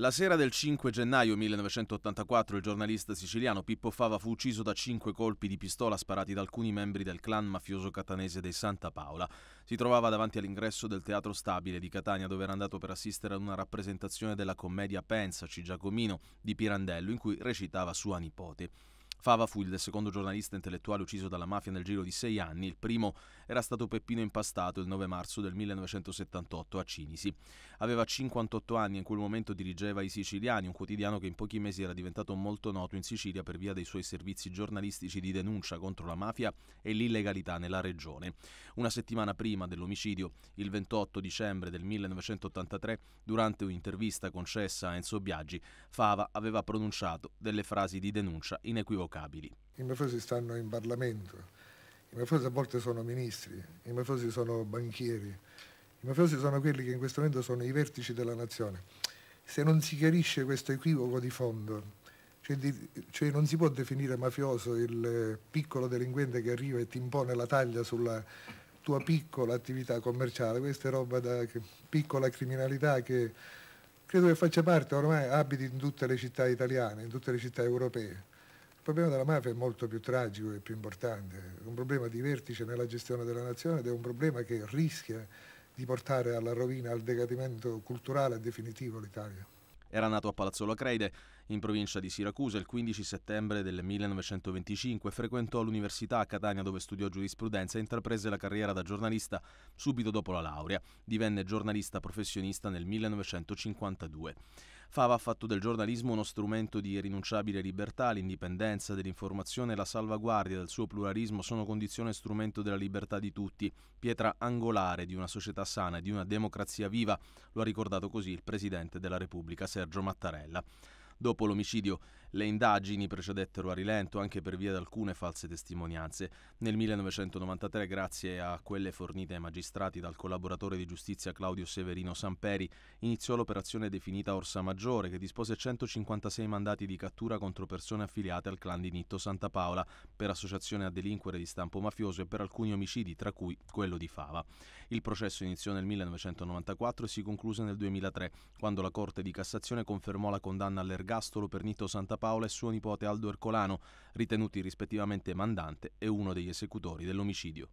La sera del 5 gennaio 1984 il giornalista siciliano Pippo Fava fu ucciso da cinque colpi di pistola sparati da alcuni membri del clan mafioso catanese dei Santa Paola. Si trovava davanti all'ingresso del Teatro Stabile di Catania dove era andato per assistere ad una rappresentazione della commedia Pensaci Giacomino di Pirandello in cui recitava sua nipote. Fava fu il secondo giornalista intellettuale ucciso dalla mafia nel giro di sei anni, il primo era stato Peppino Impastato il 9 marzo del 1978 a Cinisi. Aveva 58 anni e in quel momento dirigeva I Siciliani, un quotidiano che in pochi mesi era diventato molto noto in Sicilia per via dei suoi servizi giornalistici di denuncia contro la mafia e l'illegalità nella regione. Una settimana prima dell'omicidio, il 28 dicembre del 1983, durante un'intervista concessa a Enzo Biaggi, Fava aveva pronunciato delle frasi di denuncia inequivocabili intoccabili. I mafiosi stanno in Parlamento, i mafiosi a volte sono ministri, i mafiosi sono banchieri, i mafiosi sono quelli che in questo momento sono i vertici della nazione. Se non si chiarisce questo equivoco di fondo, cioè, di, cioè non si può definire mafioso il eh, piccolo delinquente che arriva e ti impone la taglia sulla tua piccola attività commerciale, questa è roba da piccola criminalità che credo che faccia parte ormai abiti in tutte le città italiane, in tutte le città europee. Il problema della mafia è molto più tragico e più importante, è un problema di vertice nella gestione della nazione ed è un problema che rischia di portare alla rovina, al decadimento culturale definitivo l'Italia. Era nato a Palazzo Lacreide, in provincia di Siracusa, il 15 settembre del 1925. Frequentò l'università a Catania dove studiò giurisprudenza e intraprese la carriera da giornalista subito dopo la laurea. Divenne giornalista professionista nel 1952. Fava ha fatto del giornalismo uno strumento di irrinunciabile libertà, l'indipendenza dell'informazione e la salvaguardia del suo pluralismo sono condizione e strumento della libertà di tutti, pietra angolare di una società sana e di una democrazia viva, lo ha ricordato così il Presidente della Repubblica Sergio Mattarella. Dopo l'omicidio le indagini procedettero a rilento anche per via di alcune false testimonianze. Nel 1993, grazie a quelle fornite ai magistrati dal collaboratore di giustizia Claudio Severino Samperi, iniziò l'operazione definita Orsa Maggiore, che dispose 156 mandati di cattura contro persone affiliate al clan di Nitto Santa Paola per associazione a delinquere di stampo mafioso e per alcuni omicidi, tra cui quello di Fava. Il processo iniziò nel 1994 e si concluse nel 2003, quando la Corte di Cassazione confermò la condanna all'ergastolo Ergastolo Pernito Santa Paola e suo nipote Aldo Ercolano, ritenuti rispettivamente mandante e uno degli esecutori dell'omicidio.